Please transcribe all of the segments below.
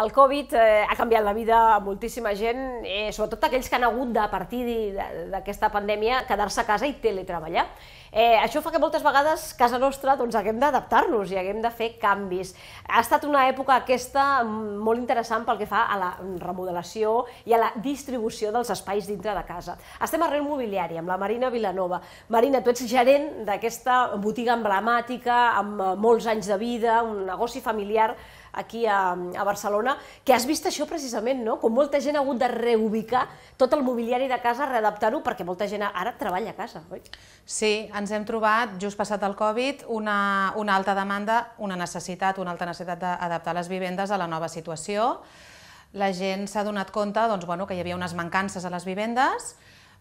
El Covid eh, ha canviat la vida a moltíssima gent, eh, sobretot aquells que han hagut de, a partir d'aquesta pandèmia quedar-se a casa i teletreballar. Eh, això fa que moltes vegades a casa nostra doncs, haguem d'adaptar-nos i haguem de fer canvis. Ha estat una època aquesta molt interessant pel que fa a la remodelació i a la distribució dels espais dintre de casa. Estem a Reu Mobiliari amb la Marina Vilanova. Marina, tu ets gerent d'aquesta botiga emblemàtica amb eh, molts anys de vida, un negoci familiar aquí a, a Barcelona, que has vist això precisament, no? Com molta gent ha hagut de reubicar tot el mobiliari de casa, readaptar-ho, perquè molta gent ara treballa a casa, oi? Sí, ens hem trobat, just passat el Covid, una, una alta demanda, una necessitat, una alta necessitat d'adaptar les vivendes a la nova situació. La gent s'ha donat compte doncs, bueno, que hi havia unes mancances a les vivendes,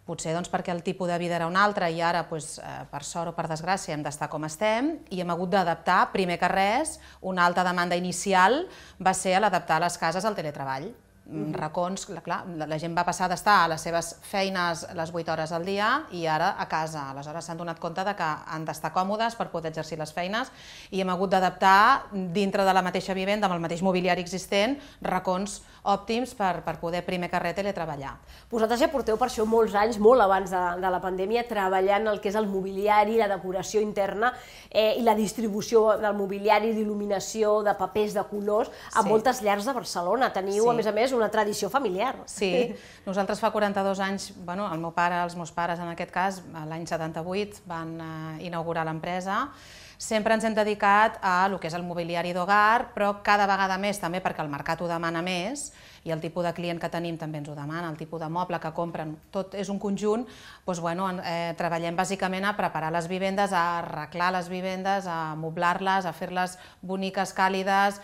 potser doncs, perquè el tipus de vida era un altre i ara, doncs, eh, per sort o per desgràcia, hem d'estar com estem i hem hagut d'adaptar, primer que res, una alta demanda inicial va ser l'adaptar les cases al teletreball. -hmm. racons, clar, la, gent va passar d'estar a les seves feines les 8 hores al dia i ara a casa. Aleshores s'han donat compte de que han d'estar còmodes per poder exercir les feines i hem hagut d'adaptar dintre de la mateixa vivenda, amb el mateix mobiliari existent, racons òptims per, per poder primer carrer teletreballar. Vosaltres ja porteu per això molts anys, molt abans de, de la pandèmia, treballant el que és el mobiliari, la decoració interna eh, i la distribució del mobiliari, d'il·luminació, de papers, de colors, a sí. moltes llars de Barcelona. Teniu, sí. a més a més, és una tradició familiar. Sí, nosaltres fa 42 anys, bueno, el meu pare, els meus pares en aquest cas, l'any 78 van eh, inaugurar l'empresa, sempre ens hem dedicat a lo que és el mobiliari d'hogar, però cada vegada més també perquè el mercat ho demana més i el tipus de client que tenim també ens ho demana, el tipus de moble que compren, tot és un conjunt, doncs, bueno, eh, treballem bàsicament a preparar les vivendes, a arreglar les vivendes, a moblar-les, a fer-les boniques, càlides,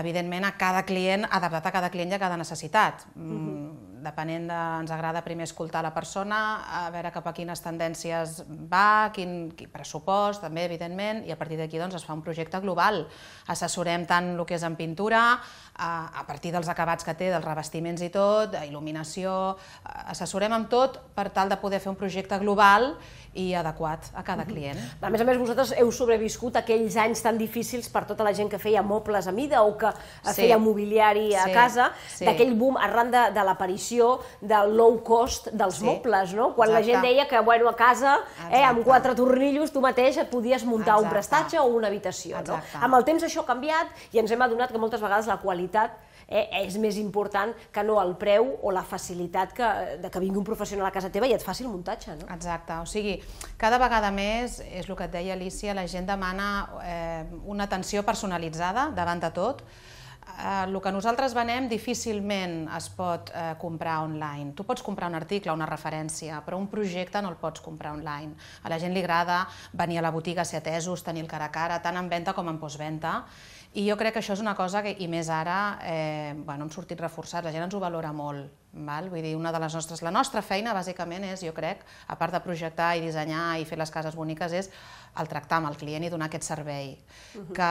evidentment a cada client, adaptat a cada client i a cada necessitat. Mhm. Mm -hmm depenent de... ens agrada primer escoltar la persona, a veure cap a quines tendències va, quin, quin pressupost, també, evidentment, i a partir d'aquí doncs, es fa un projecte global. Assessorem tant el que és en pintura, a, a partir dels acabats que té, dels revestiments i tot, il·luminació... Eh, assessorem amb tot per tal de poder fer un projecte global i adequat a cada mhm. client. A més a més, vosaltres heu sobreviscut aquells anys tan difícils per tota la gent que feia mobles a mida o que sí. feia mobiliari a sí. casa, sí. d'aquell boom arran de, de l'aparició invenció del low cost dels sí. mobles, no? Quan Exacte. la gent deia que, bueno, a casa, Exacte. eh, amb quatre tornillos, tu mateix et podies muntar Exacte. un prestatge o una habitació, Exacte. no? Amb el temps això ha canviat i ens hem adonat que moltes vegades la qualitat eh, és més important que no el preu o la facilitat que, de que vingui un professional a casa teva i et faci el muntatge, no? Exacte, o sigui, cada vegada més, és el que et deia Alicia, la gent demana eh, una atenció personalitzada davant de tot, el eh, que nosaltres venem difícilment es pot eh, comprar online. Tu pots comprar un article, una referència, però un projecte no el pots comprar online. A la gent li agrada venir a la botiga, ser atesos, tenir el cara a cara, tant en venda com en postventa, i jo crec que això és una cosa que, i més ara, eh, bueno, hem sortit reforçats, la gent ens ho valora molt. Val? Vull dir, una de les nostres, la nostra feina bàsicament és, jo crec, a part de projectar i dissenyar i fer les cases boniques, és el tractar amb el client i donar aquest servei, uh -huh. que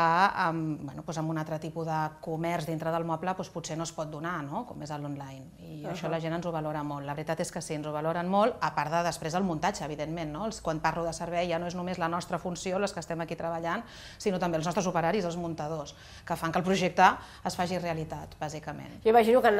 amb, bueno, doncs amb un altre tipus de comerç dintre del moble doncs potser no es pot donar, no? com és l'online. I uh -huh. això la gent ens ho valora molt. La veritat és que sí, ens ho valoren molt, a part de després el muntatge, evidentment. No? Els, quan parlo de servei ja no és només la nostra funció, les que estem aquí treballant, sinó també els nostres operaris, els muntadors, que fan que el projecte es faci realitat, bàsicament. Jo imagino que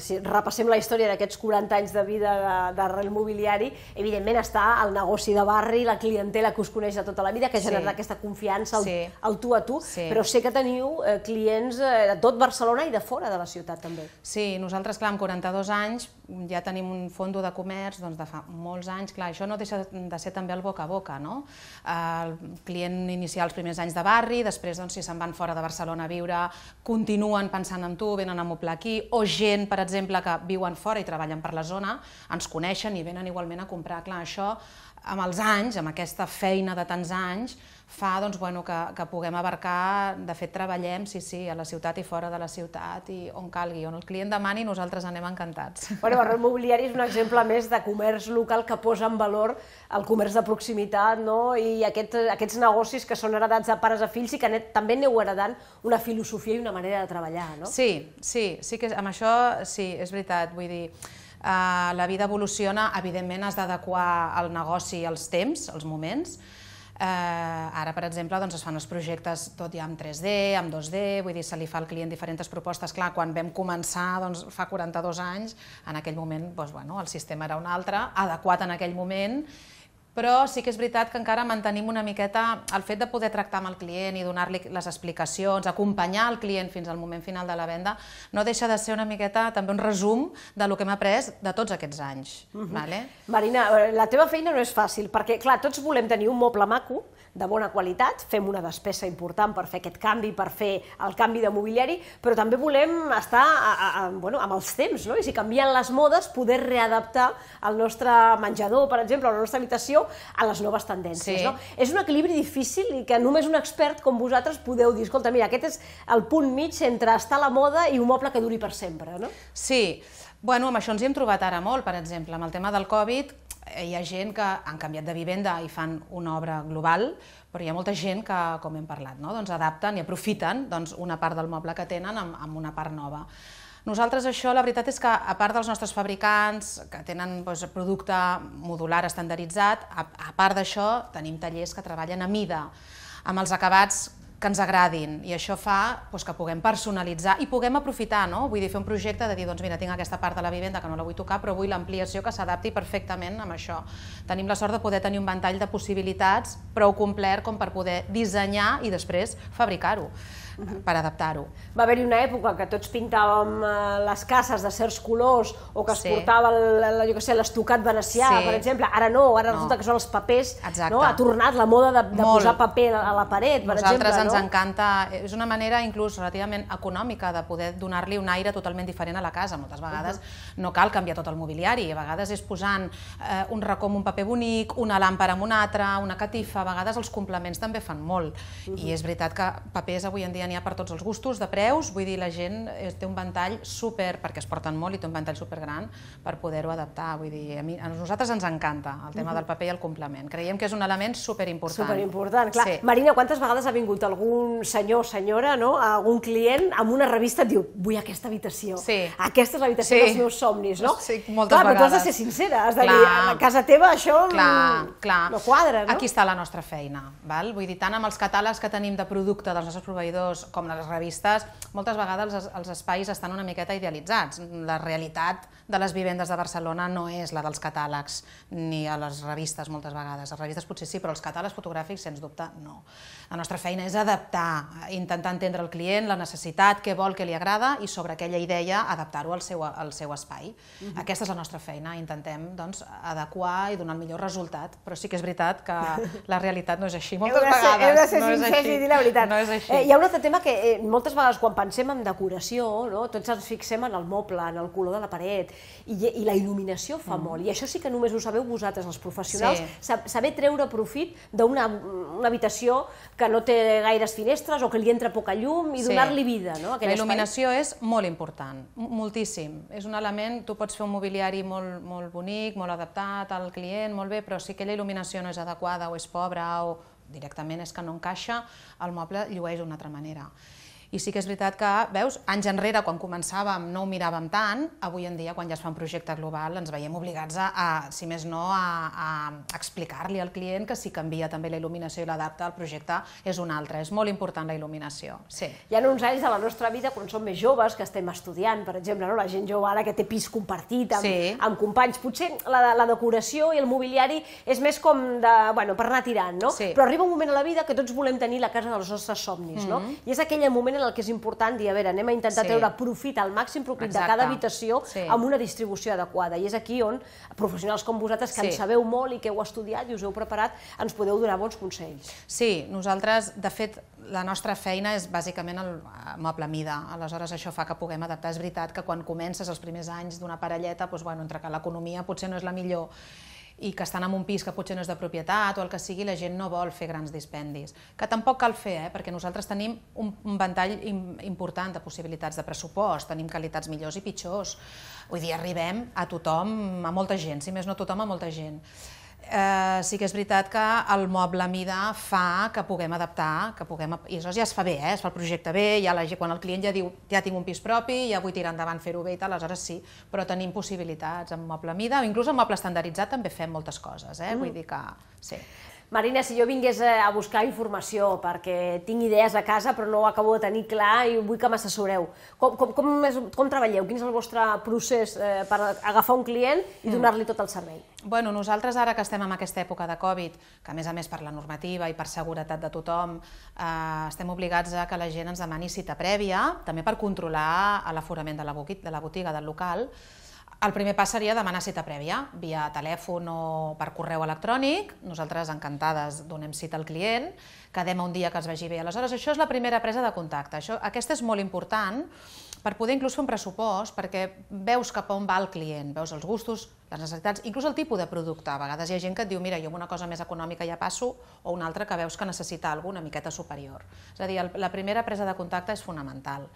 si repassem la història d'aquests 40 anys de vida d'arrel mobiliari, evidentment està el negoci de barri, la clientela que us coneix de tota la vida, que ha generat sí. aquesta confiança al, sí. al tu a tu, sí. però sé que teniu eh, clients eh, de tot Barcelona i de fora de la ciutat també. Sí, nosaltres, clar, amb 42 anys ja tenim un fondo de comerç doncs, de fa molts anys, clar, això no deixa de ser també el boca a boca, no? El client inicial els primers anys de barri, després doncs, si se'n van fora de Barcelona a viure, continuen pensant en tu, venen a moblar aquí, o gent, per exemple, que viu viuen fora i treballen per la zona, ens coneixen i venen igualment a comprar. Clar, això amb els anys, amb aquesta feina de tants anys, fa doncs, bueno, que, que puguem abarcar, de fet treballem, sí, sí, a la ciutat i fora de la ciutat i on calgui, on el client demani nosaltres anem encantats. Bueno, el Mobiliari és un exemple més de comerç local que posa en valor el comerç de proximitat no? i aquest, aquests negocis que són heredats de pares a fills i que també aneu heredant una filosofia i una manera de treballar, no? Sí, sí, sí que amb això sí, és veritat, vull dir, eh, la vida evoluciona, evidentment has d'adequar el negoci als temps, als moments, Eh, ara, per exemple, doncs es fan els projectes tot ja amb 3D, amb 2D, vull dir, se li fa al client diferents propostes. Clar, quan vam començar doncs, fa 42 anys, en aquell moment doncs, bueno, el sistema era un altre, adequat en aquell moment, però sí que és veritat que encara mantenim una miqueta el fet de poder tractar amb el client i donar-li les explicacions, acompanyar el client fins al moment final de la venda, no deixa de ser una miqueta també un resum de lo que hem après de tots aquests anys. Uh mhm. -huh. vale? Marina, eh, la teva feina no és fàcil, perquè clar, tots volem tenir un moble maco, de bona qualitat, fem una despesa important per fer aquest canvi, per fer el canvi de mobiliari, però també volem estar a, a, a, bueno, amb els temps, no? i si canvien les modes, poder readaptar el nostre menjador, per exemple, o la nostra habitació, a les noves tendències. Sí. No? És un equilibri difícil i que només un expert com vosaltres podeu dir, escolta, mira, aquest és el punt mig entre estar a la moda i un moble que duri per sempre. No? Sí, Bueno, amb això ens hi hem trobat ara molt, per exemple, amb el tema del Covid, hi ha gent que han canviat de vivenda i fan una obra global, però hi ha molta gent que, com hem parlat, no? doncs adapten i aprofiten doncs, una part del moble que tenen amb, amb una part nova. Nosaltres això, la veritat és que, a part dels nostres fabricants, que tenen doncs, producte modular estandarditzat, a, a part d'això, tenim tallers que treballen a mida, amb els acabats que ens agradin i això fa doncs, que puguem personalitzar i puguem aprofitar, no? vull dir, fer un projecte de dir, doncs mira, tinc aquesta part de la vivenda que no la vull tocar, però vull l'ampliació que s'adapti perfectament amb això. Tenim la sort de poder tenir un ventall de possibilitats prou complert com per poder dissenyar i després fabricar-ho mhm. per adaptar-ho. Va haver-hi una època que tots pintàvem eh, les cases de certs colors o que es sí. portava l'estocat venecià, sí. per exemple. Ara no, ara no. resulta que són els papers. No? Ha tornat la moda de, de posar paper a la paret, per Nosaltres exemple. Nosaltres ens ens encanta, eh, és una manera inclús relativament econòmica de poder donar-li un aire totalment diferent a la casa. Moltes vegades uh -huh. no cal canviar tot el mobiliari, a vegades és posant eh, un racó amb un paper bonic, una làmpara amb una altra, una catifa, a vegades els complements també fan molt. Uh -huh. I és veritat que papers avui en dia n'hi ha per tots els gustos, de preus, vull dir, la gent eh, té un ventall super, perquè es porten molt i té un ventall gran per poder-ho adaptar. Vull dir, a, mi, a nosaltres ens encanta el tema uh -huh. del paper i el complement. Creiem que és un element superimportant. Superimportant, clar. Sí. Marina, quantes vegades ha vingut algú algun senyor o senyora, no? a algun client, amb una revista et diu, vull aquesta habitació, sí. aquesta és l'habitació sí. dels meus somnis, no? Sí, moltes clar, vegades. Clar, però tu has de ser sincera, has de clar. dir, a casa teva això mm, clar, clar. no quadra, no? Aquí està la nostra feina, val? vull dir, tant amb els catàlegs que tenim de producte dels nostres proveïdors com les revistes, moltes vegades els, els espais estan una miqueta idealitzats. La realitat de les vivendes de Barcelona no és la dels catàlegs ni a les revistes moltes vegades. Les revistes potser sí, però els catàlegs fotogràfics, sens dubte, no. La nostra feina és d'adaptar, intentar entendre el client, la necessitat, què vol, què li agrada i sobre aquella idea adaptar-ho al, seu, al seu espai. Uh mhm. -huh. Aquesta és la nostra feina, intentem doncs, adequar i donar el millor resultat, però sí que és veritat que la realitat no és així moltes heu ser, vegades. Heu de ser no sincers i dir la veritat. No és així. Eh, hi ha un altre tema que eh, moltes vegades quan pensem en decoració, no, tots ens fixem en el moble, en el color de la paret, i, i la il·luminació fa mm. molt, i això sí que només ho sabeu vosaltres, els professionals, sí. saber treure profit d'una una habitació que no té gaire gaires finestres o que li entra poca llum i sí. donar-li vida, no? La il·luminació és molt important, moltíssim. És un element, tu pots fer un mobiliari molt, molt bonic, molt adaptat al client, molt bé, però si aquella il·luminació no és adequada o és pobra o directament és que no encaixa, el moble llueix d'una altra manera. I sí que és veritat que, veus, anys enrere, quan començàvem, no ho miràvem tant, avui en dia, quan ja es fa un projecte global, ens veiem obligats a, a si més no, a, a explicar-li al client que si canvia també la il·luminació i l'adapta al projecte és un altre. És molt important la il·luminació, sí. Hi ha uns anys de la nostra vida, quan som més joves, que estem estudiant, per exemple, no? la gent jove ara que té pis compartit amb, sí. amb companys, potser la, la decoració i el mobiliari és més com de, bueno, per anar tirant, no? Sí. Però arriba un moment a la vida que tots volem tenir la casa dels nostres somnis, mm -hmm. no? Mm-hmm. I és aquell moment en el que és important dir, a veure, anem a intentar sí. treure profit al màxim profit Exacte. de cada habitació sí. amb una distribució adequada. I és aquí on professionals com vosaltres, que sí. en sabeu molt i que heu estudiat i us heu preparat, ens podeu donar bons consells. Sí, nosaltres, de fet, la nostra feina és bàsicament el eh, moble mida. Aleshores, això fa que puguem adaptar. És veritat que quan comences els primers anys d'una parelleta, doncs, bueno, entre que l'economia potser no és la millor i que estan en un pis que potser no és de propietat o el que sigui, la gent no vol fer grans dispendis. Que tampoc cal fer, eh? perquè nosaltres tenim un, un ventall important de possibilitats de pressupost, tenim qualitats millors i pitjors. Vull dir, arribem a tothom, a molta gent, si més no tothom, a molta gent eh, sí que és veritat que el moble a mida fa que puguem adaptar, que puguem, i això ja es fa bé, eh? es fa el projecte bé, ja la, quan el client ja diu ja tinc un pis propi, ja vull tirar endavant fer-ho bé i tal, aleshores sí, però tenim possibilitats amb moble a mida, o inclús amb moble estandarditzat també fem moltes coses, eh? Mm. vull dir que sí. Marina, si jo vingués a buscar informació perquè tinc idees a casa però no ho acabo de tenir clar i vull que m'assessoreu, com, com, com, és, com treballeu? Quin és el vostre procés eh, per agafar un client i mm. donar-li tot el servei? Bueno, nosaltres ara que estem en aquesta època de Covid, que a més a més per la normativa i per seguretat de tothom, eh, estem obligats a que la gent ens demani cita prèvia, també per controlar l'aforament de, la de la botiga, del local, el primer pas seria demanar cita prèvia, via telèfon o per correu electrònic. Nosaltres, encantades, donem cita al client, quedem un dia que es vegi bé. Aleshores, això és la primera presa de contacte. Això, aquesta és molt important per poder inclús fer un pressupost, perquè veus cap a on va el client, veus els gustos, les necessitats, inclús el tipus de producte. A vegades hi ha gent que et diu, mira, jo amb una cosa més econòmica ja passo, o una altra que veus que necessita alguna miqueta superior. És a dir, la primera presa de contacte és fonamental.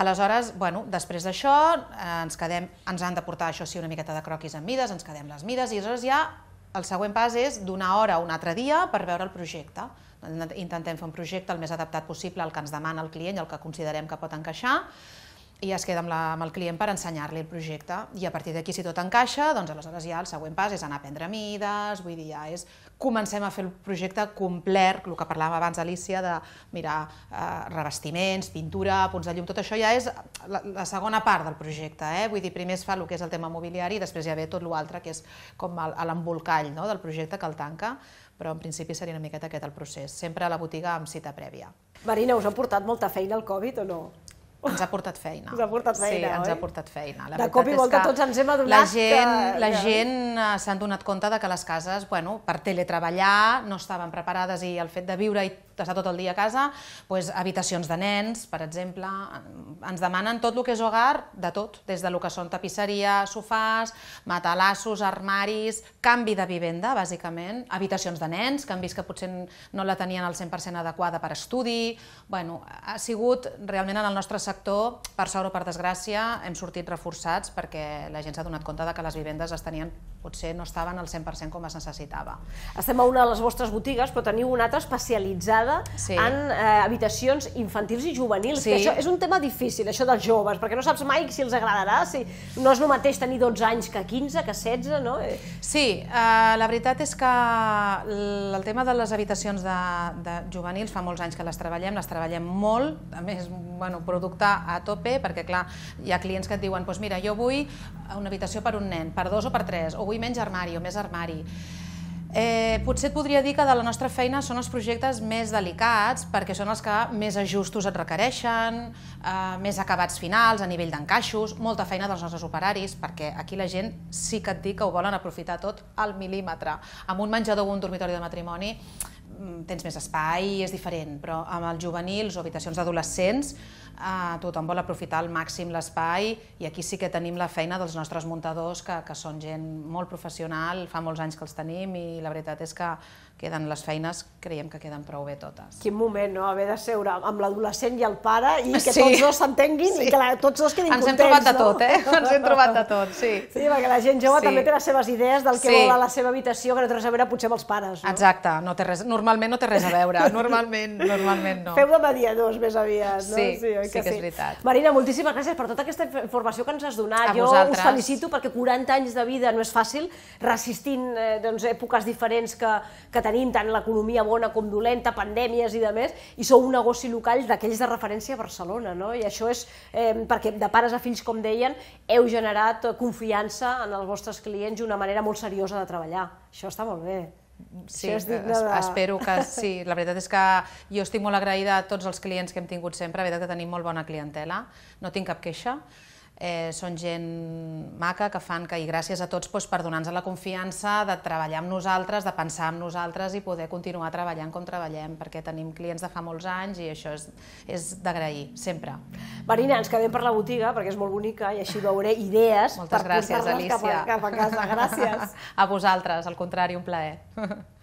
Aleshores, bueno, després d'això eh, ens, quedem, ens han de portar això sí una miqueta de croquis en mides, ens quedem les mides i aleshores ja el següent pas és d'una hora a un altre dia per veure el projecte. Intentem fer un projecte el més adaptat possible al que ens demana el client i al que considerem que pot encaixar i es queda amb, la, amb el client per ensenyar-li el projecte. I a partir d'aquí, si tot encaixa, doncs aleshores ja el següent pas és anar a prendre mides, vull dir, ja és... Comencem a fer el projecte complet, el que parlàvem abans, Alicia, de mirar eh, revestiments, pintura, punts de llum, tot això ja és la, la segona part del projecte. Eh? Vull dir, primer es fa el que és el tema mobiliari i després ja ve tot l'altre, que és com l'embolcall no? del projecte que el tanca, però en principi seria una miqueta aquest el procés, sempre a la botiga amb cita prèvia. Marina, us ha portat molta feina el Covid o no? ens ha portat feina. Ens ha portat feina, sí, oi? ens ha portat feina. La de cop i volta tots ens hem adonat la gent, que... La gent eh, s'han donat compte de que les cases, bueno, per teletreballar, no estaven preparades i el fet de viure i estar tot el dia a casa, doncs, habitacions de nens, per exemple, ens demanen tot el que és hogar, de tot, des de lo que són tapisseria, sofàs, matalassos, armaris, canvi de vivenda, bàsicament, habitacions de nens, que han vist que potser no la tenien al 100% adequada per estudi, bueno, ha sigut realment en el nostre sector, per sort o per desgràcia, hem sortit reforçats perquè la gent s'ha donat compte de que les vivendes es tenien, potser no estaven al 100% com es necessitava. Estem a una de les vostres botigues, però teniu una altra especialitzada vegada sí. en eh, habitacions infantils i juvenils. Sí. Que això és un tema difícil, això dels joves, perquè no saps mai si els agradarà, si no és el mateix tenir 12 anys que 15, que 16, no? Eh. Sí, eh, la veritat és que el tema de les habitacions de, de juvenils fa molts anys que les treballem, les treballem molt, a més, bueno, producte a tope, perquè clar, hi ha clients que et diuen, doncs pues mira, jo vull una habitació per un nen, per dos o per tres, o vull menys armari o més armari. Eh, potser et podria dir que de la nostra feina són els projectes més delicats perquè són els que més ajustos et requereixen, eh, més acabats finals a nivell d'encaixos, molta feina dels nostres operaris perquè aquí la gent sí que et dic que ho volen aprofitar tot al mil·límetre. Amb un menjador o un dormitori de matrimoni mm, tens més espai, és diferent, però amb els juvenils o habitacions d'adolescents eh, tothom vol aprofitar al màxim l'espai i aquí sí que tenim la feina dels nostres muntadors, que, que són gent molt professional, fa molts anys que els tenim i la veritat és que queden les feines, creiem que queden prou bé totes. Quin moment, no?, haver de seure amb l'adolescent i el pare i que sí. tots dos s'entenguin sí. i que la, tots dos quedin contents, Ens hem trobat no? de tot, eh? Ens hem trobat de tot, sí. Sí, perquè la gent jove sí. també té les seves idees del que sí. vol a la seva habitació, que no té res a veure potser amb els pares, no? Exacte, no té res, normalment no té res a veure, normalment, normalment no. Feu de mediadors, més aviat, no? Sí, sí, sí que, que sí. és veritat. Marina, moltíssimes gràcies per tota aquesta informació que ens has donat. A jo vosaltres. us felicito perquè 40 anys de vida no és fàcil, resistint eh, doncs, èpoques diferents que, que tenim, tant l'economia bona com dolenta, pandèmies i de més, i sou un negoci local d'aquells de referència a Barcelona, no? I això és eh, perquè de pares a fills, com deien, heu generat confiança en els vostres clients i una manera molt seriosa de treballar. Això està molt bé. Sí, és eh, de... espero que sí. La veritat és que jo estic molt agraïda a tots els clients que hem tingut sempre, la veritat que tenim molt bona clientela, no tinc cap queixa, eh, són gent maca que fan que, i gràcies a tots doncs, per donar-nos la confiança de treballar amb nosaltres, de pensar amb nosaltres i poder continuar treballant com treballem, perquè tenim clients de fa molts anys i això és, és d'agrair, sempre. Marina, ens quedem per la botiga, perquè és molt bonica i així veuré idees Moltes per gràcies, portar-les Cap cap a casa. Gràcies. A vosaltres, al contrari, un plaer.